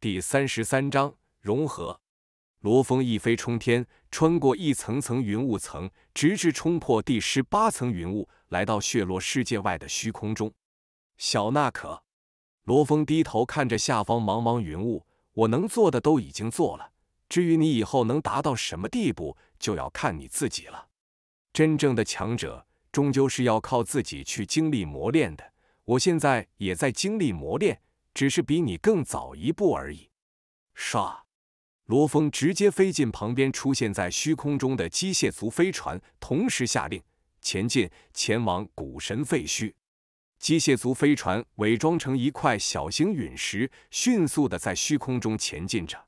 第三十三章融合。罗峰一飞冲天，穿过一层层云雾层，直至冲破第十八层云雾，来到血落世界外的虚空中。小娜可，罗峰低头看着下方茫茫云雾：“我能做的都已经做了，至于你以后能达到什么地步，就要看你自己了。真正的强者，终究是要靠自己去经历磨练的。我现在也在经历磨练。”只是比你更早一步而已。唰，罗峰直接飞进旁边出现在虚空中的机械族飞船，同时下令前进，前往古神废墟。机械族飞船伪装成一块小型陨石，迅速的在虚空中前进着。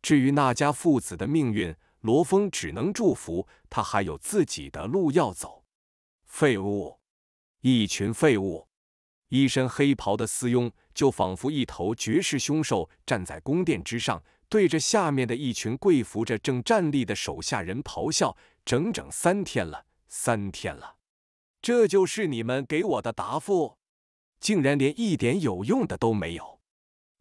至于那家父子的命运，罗峰只能祝福。他还有自己的路要走。废物，一群废物。一身黑袍的司庸就仿佛一头绝世凶兽，站在宫殿之上，对着下面的一群跪伏着、正站立的手下人咆哮：“整整三天了，三天了，这就是你们给我的答复？竟然连一点有用的都没有！”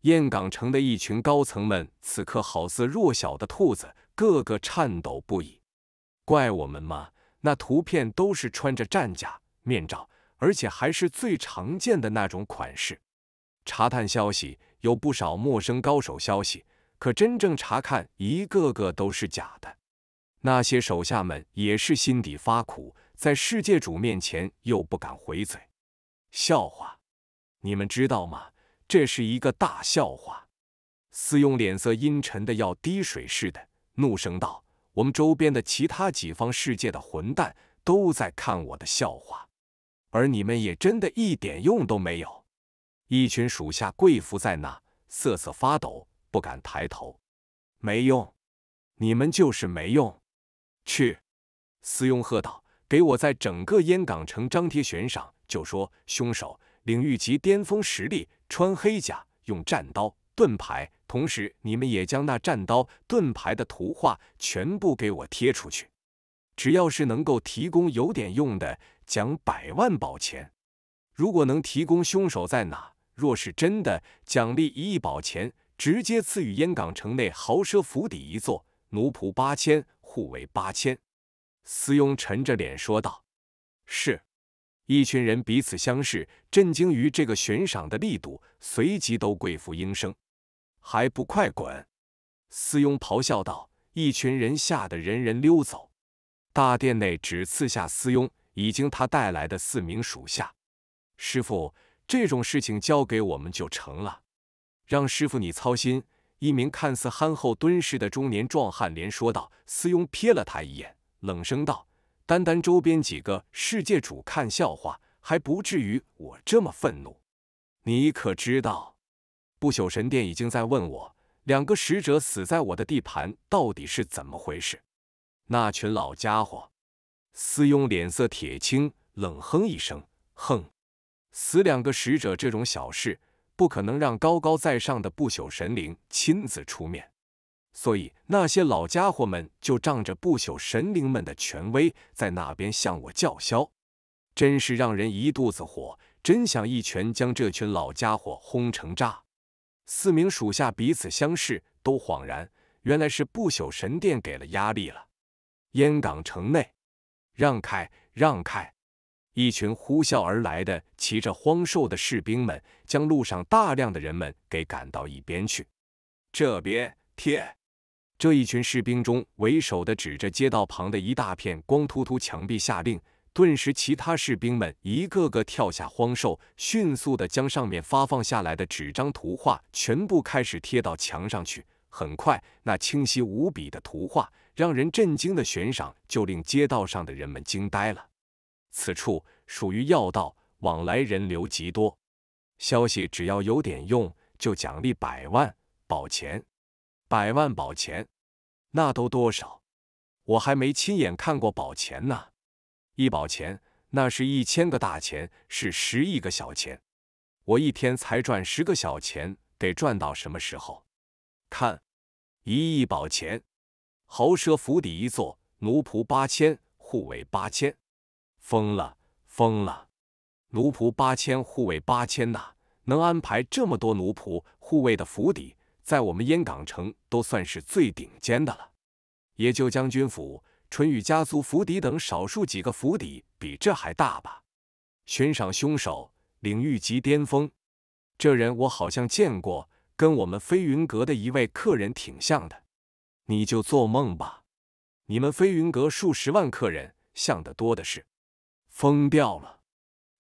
燕港城的一群高层们此刻好似弱小的兔子，个个颤抖不已。怪我们吗？那图片都是穿着战甲、面罩。而且还是最常见的那种款式。查探消息，有不少陌生高手消息，可真正查看，一个个都是假的。那些手下们也是心底发苦，在世界主面前又不敢回嘴。笑话，你们知道吗？这是一个大笑话。司雍脸色阴沉的要滴水似的，怒声道：“我们周边的其他几方世界的混蛋都在看我的笑话。”而你们也真的一点用都没有，一群属下跪伏在那，瑟瑟发抖，不敢抬头。没用，你们就是没用。去，司庸喝道：“给我在整个燕港城张贴悬赏，就说凶手领域级巅峰实力，穿黑甲，用战刀、盾牌。同时，你们也将那战刀、盾牌的图画全部给我贴出去。只要是能够提供有点用的。”奖百万宝钱，如果能提供凶手在哪，若是真的，奖励一亿宝钱，直接赐予燕港城内豪奢府邸一座，奴仆八千，护卫八千。司庸沉着脸说道：“是。”一群人彼此相视，震惊于这个悬赏的力度，随即都跪伏应声：“还不快滚！”司庸咆哮道。一群人吓得人人溜走。大殿内只刺下司庸。已经他带来的四名属下，师傅这种事情交给我们就成了，让师傅你操心。一名看似憨厚敦实的中年壮汉连说道。司庸瞥了他一眼，冷声道：“单单周边几个世界主看笑话，还不至于我这么愤怒。你可知道，不朽神殿已经在问我，两个使者死在我的地盘到底是怎么回事？那群老家伙。”司庸脸色铁青，冷哼一声：“哼，死两个使者这种小事，不可能让高高在上的不朽神灵亲自出面。所以那些老家伙们就仗着不朽神灵们的权威，在那边向我叫嚣，真是让人一肚子火，真想一拳将这群老家伙轰成渣。”四名属下彼此相视，都恍然，原来是不朽神殿给了压力了。燕港城内。让开，让开！一群呼啸而来的骑着荒兽的士兵们，将路上大量的人们给赶到一边去。这边贴！这一群士兵中为首的指着街道旁的一大片光秃秃墙壁下令，顿时其他士兵们一个个跳下荒兽，迅速的将上面发放下来的纸张图画全部开始贴到墙上去。很快，那清晰无比的图画。让人震惊的悬赏，就令街道上的人们惊呆了。此处属于要道，往来人流极多。消息只要有点用，就奖励百万宝钱。百万宝钱，那都多少？我还没亲眼看过宝钱呢。一宝钱，那是一千个大钱，是十亿个小钱。我一天才赚十个小钱，得赚到什么时候？看，一亿宝钱。豪奢府邸一座，奴仆八千，护卫八千，疯了疯了！奴仆八千，护卫八千呐，能安排这么多奴仆护卫的府邸，在我们燕港城都算是最顶尖的了。也就将军府、淳羽家族府邸等少数几个府邸比这还大吧。悬赏凶手，领域级巅峰，这人我好像见过，跟我们飞云阁的一位客人挺像的。你就做梦吧！你们飞云阁数十万客人像的多的是，疯掉了！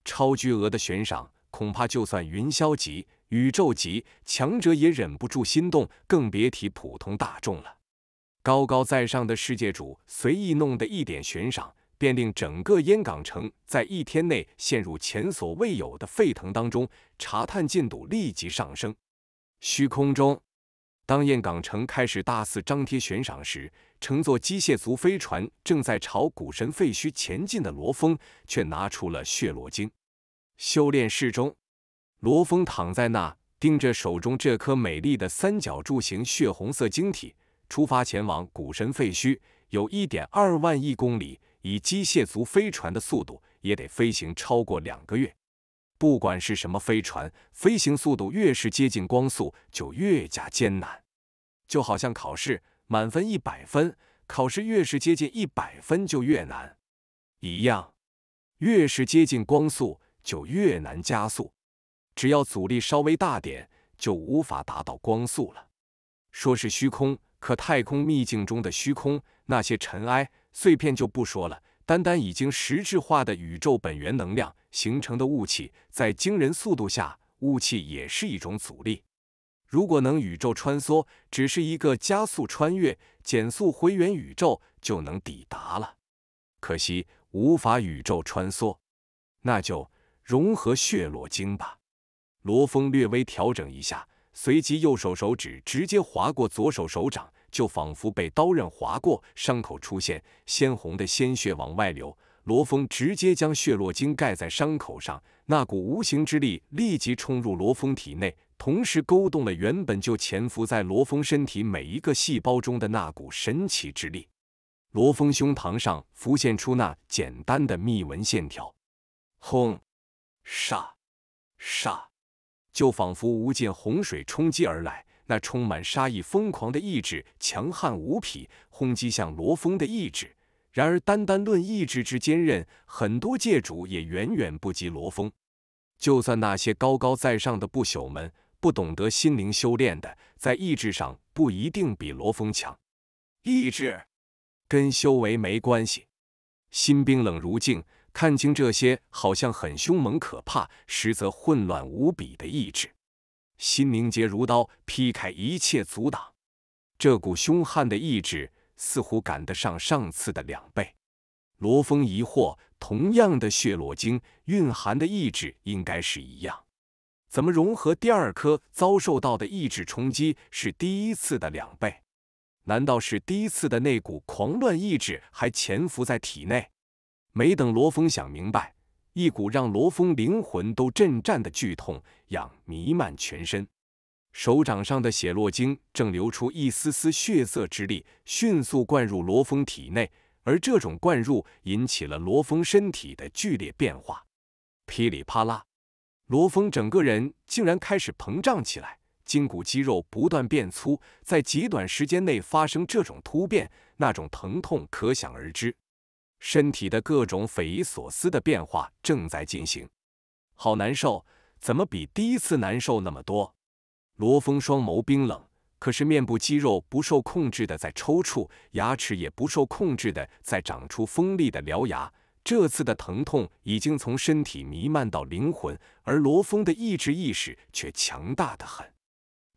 超巨额的悬赏，恐怕就算云霄级、宇宙级强者也忍不住心动，更别提普通大众了。高高在上的世界主随意弄的一点悬赏，便令整个烟港城在一天内陷入前所未有的沸腾当中，查探进度立即上升。虚空中。当燕港城开始大肆张贴悬赏时，乘坐机械族飞船正在朝古神废墟前进的罗峰，却拿出了血罗晶。修炼室中，罗峰躺在那，盯着手中这颗美丽的三角柱形血红色晶体。出发前往古神废墟，有一点二万亿公里，以机械族飞船的速度，也得飞行超过两个月。不管是什么飞船，飞行速度越是接近光速，就越加艰难。就好像考试，满分一百分，考试越是接近一百分就越难一样。越是接近光速就越难加速，只要阻力稍微大点，就无法达到光速了。说是虚空，可太空秘境中的虚空，那些尘埃碎片就不说了。单单已经实质化的宇宙本源能量形成的雾气，在惊人速度下，雾气也是一种阻力。如果能宇宙穿梭，只是一个加速穿越，减速回原宇宙就能抵达了。可惜无法宇宙穿梭，那就融合血罗经吧。罗峰略微调整一下，随即右手手指直接划过左手手掌。就仿佛被刀刃划过，伤口出现鲜红的鲜血往外流。罗峰直接将血落精盖在伤口上，那股无形之力立即冲入罗峰体内，同时勾动了原本就潜伏在罗峰身体每一个细胞中的那股神奇之力。罗峰胸膛上浮现出那简单的密纹线条，轰！杀！杀！就仿佛无尽洪水冲击而来。那充满杀意、疯狂的意志，强悍无匹，轰击向罗峰的意志。然而，单单论意志之坚韧，很多界主也远远不及罗峰。就算那些高高在上的不朽们，不懂得心灵修炼的，在意志上不一定比罗峰强。意志跟修为没关系。心冰冷如镜，看清这些好像很凶猛可怕，实则混乱无比的意志。心凝结如刀，劈开一切阻挡。这股凶悍的意志似乎赶得上上次的两倍。罗峰疑惑：同样的血裸晶蕴含的意志应该是一样，怎么融合第二颗遭受到的意志冲击是第一次的两倍？难道是第一次的那股狂乱意志还潜伏在体内？没等罗峰想明白。一股让罗峰灵魂都震颤的剧痛，痒弥漫全身，手掌上的血络精正流出一丝丝血色之力，迅速灌入罗峰体内，而这种灌入引起了罗峰身体的剧烈变化。噼里啪啦，罗峰整个人竟然开始膨胀起来，筋骨肌肉不断变粗，在极短时间内发生这种突变，那种疼痛可想而知。身体的各种匪夷所思的变化正在进行，好难受，怎么比第一次难受那么多？罗峰双眸冰冷，可是面部肌肉不受控制的在抽搐，牙齿也不受控制的在长出锋利的獠牙。这次的疼痛已经从身体弥漫到灵魂，而罗峰的意志意识却强大的很，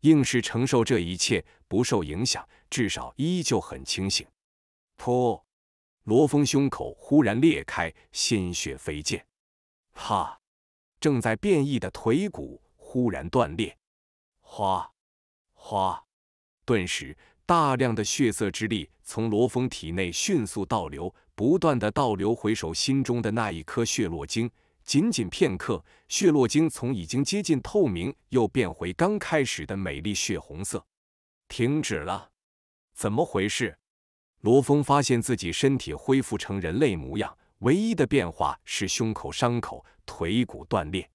硬是承受这一切，不受影响，至少依旧很清醒。噗。罗峰胸口忽然裂开，鲜血飞溅。啪！正在变异的腿骨忽然断裂。哗！哗！顿时，大量的血色之力从罗峰体内迅速倒流，不断的倒流回首心中的那一颗血落晶。仅仅片刻，血落晶从已经接近透明，又变回刚开始的美丽血红色。停止了。怎么回事？罗峰发现自己身体恢复成人类模样，唯一的变化是胸口伤口、腿骨断裂。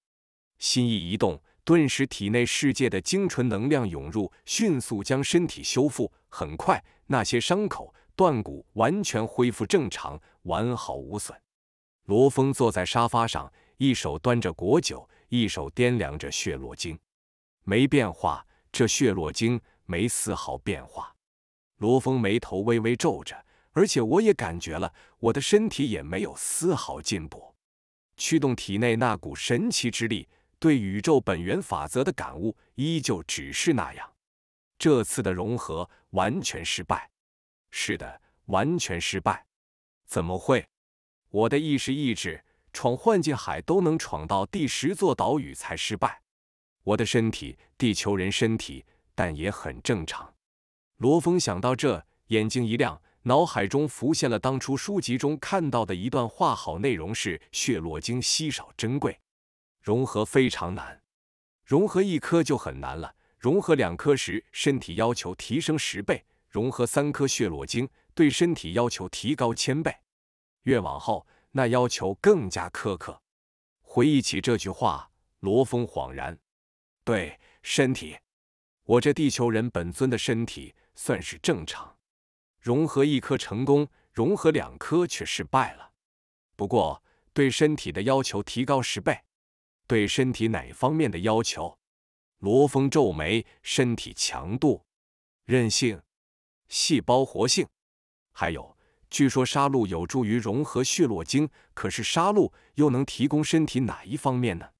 心意一动，顿时体内世界的精纯能量涌入，迅速将身体修复。很快，那些伤口、断骨完全恢复正常，完好无损。罗峰坐在沙发上，一手端着果酒，一手掂量着血落经，没变化，这血落经没丝毫变化。罗峰眉头微微皱着，而且我也感觉了，我的身体也没有丝毫进步，驱动体内那股神奇之力，对宇宙本源法则的感悟依旧只是那样。这次的融合完全失败，是的，完全失败。怎么会？我的意识意志闯幻境海都能闯到第十座岛屿才失败，我的身体，地球人身体，但也很正常。罗峰想到这，眼睛一亮，脑海中浮现了当初书籍中看到的一段话，好内容是：血络经稀少珍贵，融合非常难，融合一颗就很难了，融合两颗时身体要求提升十倍，融合三颗血络经，对身体要求提高千倍，越往后那要求更加苛刻。回忆起这句话，罗峰恍然，对身体，我这地球人本尊的身体。算是正常，融合一颗成功，融合两颗却失败了。不过对身体的要求提高十倍，对身体哪方面的要求？罗峰皱眉，身体强度、韧性、细胞活性，还有据说杀戮有助于融合血络精，可是杀戮又能提供身体哪一方面呢？